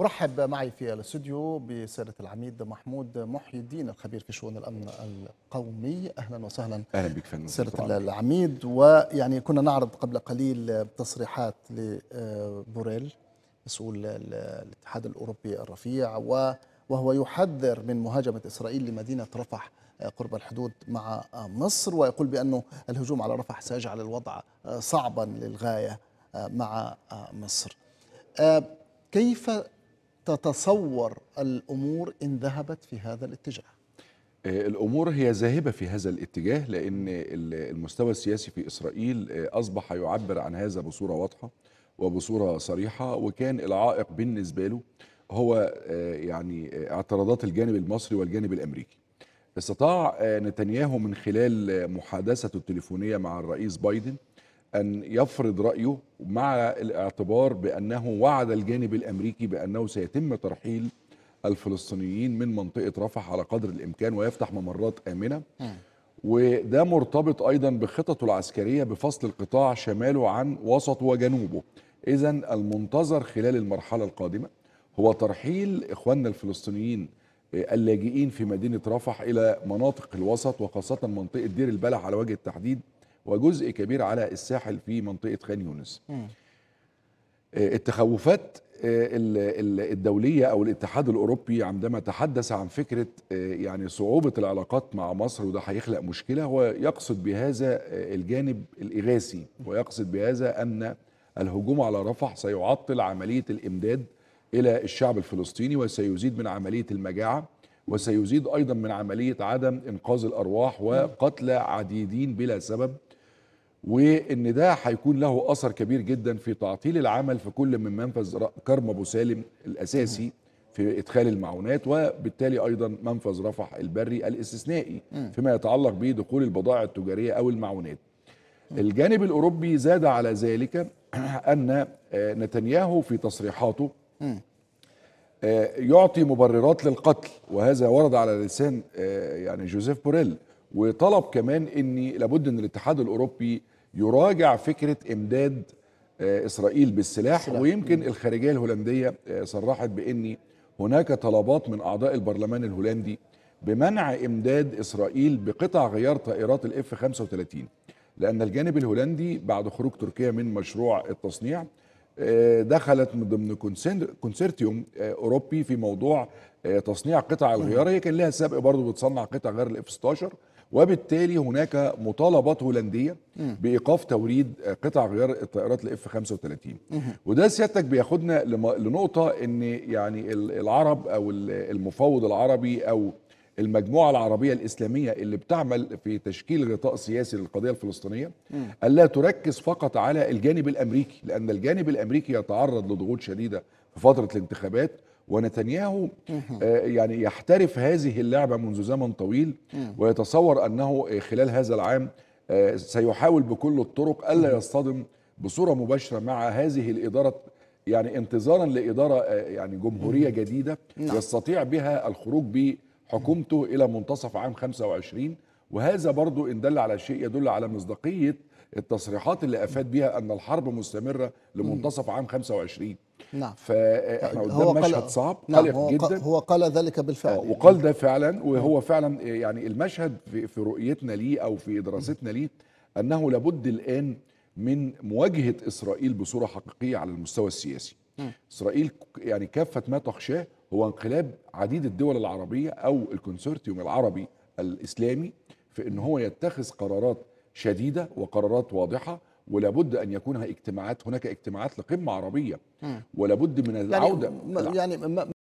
ارحب معي في الاستوديو بسيرة العميد محمود محي الدين الخبير في شؤون الامن القومي اهلا وسهلا اهلا بك فندم سيرة العميد ويعني كنا نعرض قبل قليل تصريحات لبوريل آه، مسؤول الاتحاد الاوروبي الرفيع وهو يحذر من مهاجمه اسرائيل لمدينه رفح آه، قرب الحدود مع آه، مصر ويقول بانه الهجوم على رفح سيجعل الوضع صعبا للغايه مع مصر كيف تتصور الامور ان ذهبت في هذا الاتجاه؟ آه، الامور هي ذاهبه في هذا الاتجاه لان المستوى السياسي في اسرائيل آه، اصبح يعبر عن هذا بصوره واضحه وبصوره صريحه وكان العائق بالنسبه له هو آه، يعني اعتراضات الجانب المصري والجانب الامريكي. استطاع نتنياهو من خلال محادثته التليفونيه مع الرئيس بايدن أن يفرض رأيه مع الاعتبار بأنه وعد الجانب الأمريكي بأنه سيتم ترحيل الفلسطينيين من منطقة رفح على قدر الإمكان ويفتح ممرات آمنة وده مرتبط أيضا بخططه العسكرية بفصل القطاع شماله عن وسطه وجنوبه إذا المنتظر خلال المرحلة القادمة هو ترحيل إخواننا الفلسطينيين آه، اللاجئين في مدينة رفح إلى مناطق الوسط وخاصة منطقة دير البلح على وجه التحديد وجزء كبير على الساحل في منطقه خان يونس آه، التخوفات آه، الدولية أو الاتحاد الأوروبي عندما تحدث عن فكرة آه، يعني صعوبة العلاقات مع مصر وده هيخلق مشكلة هو يقصد بهذا الجانب الإغاثي ويقصد بهذا أن الهجوم على رفح سيعطل عملية الإمداد إلى الشعب الفلسطيني وسيزيد من عملية المجاعة وسيزيد أيضا من عملية عدم إنقاذ الأرواح وقتل عديدين بلا سبب وان ده هيكون له اثر كبير جدا في تعطيل العمل في كل من منفذ كرم ابو سالم الاساسي في ادخال المعونات وبالتالي ايضا منفذ رفح البري الاستثنائي فيما يتعلق بدخول البضائع التجاريه او المعونات. الجانب الاوروبي زاد على ذلك ان آه، نتنياهو في تصريحاته آه، يعطي مبررات للقتل وهذا ورد على لسان آه، يعني جوزيف بوريل وطلب كمان ان لابد ان الاتحاد الاوروبي يراجع فكره امداد آه، اسرائيل بالسلاح ويمكن الخارجيه الهولنديه آه، صرحت بان هناك طلبات من اعضاء البرلمان الهولندي بمنع امداد اسرائيل بقطع غيار طائرات الاف 35 لان الجانب الهولندي بعد خروج تركيا من مشروع التصنيع آه، دخلت من ضمن كونسيرتيوم اوروبي في موضوع تصنيع قطع الغيار هي كان لها سابق برضه بتصنع قطع غيار الاف 16 وبالتالي هناك مطالبات هولنديه بايقاف توريد قطع غيار الطائرات الاف 35 وده سيادتك بياخدنا لنقطه ان يعني العرب او المفوض العربي او المجموعة العربية الإسلامية اللي بتعمل في تشكيل غطاء سياسي للقضية الفلسطينية ألا تركز فقط على الجانب الأمريكي لأن الجانب الأمريكي يتعرض لضغوط شديدة في فترة الانتخابات ونتنياهو آه، يعني يحترف هذه اللعبة منذ زمن طويل ويتصور أنه خلال هذا العام آه، سيحاول بكل الطرق ألا يصطدم بصورة مباشرة مع هذه الإدارة يعني انتظارا لإدارة آه، يعني جمهورية جديدة نعم. يستطيع بها الخروج بحكومته إلى منتصف عام 25 وهذا برضو إن دل على شيء يدل على مصداقية التصريحات اللي أفاد بها أن الحرب مستمرة لمنتصف عام 25 نعم فاحنا قدام مشهد صعب نعم قلق هو جدا هو قال ذلك بالفعل آه وقال ده فعلا وهو فعلا يعني المشهد في, في رؤيتنا ليه او في دراستنا ليه انه لابد الان من مواجهه اسرائيل بصوره حقيقيه على المستوى السياسي اسرائيل يعني كافه ما تخشاه هو انقلاب عديد الدول العربيه او الكونسورتيوم العربي الاسلامي في ان هو يتخذ قرارات شديده وقرارات واضحه ولابد ان يكون اجتماعات هناك اجتماعات لقمه عربيه ولابد من يعني العوده يعني, يعني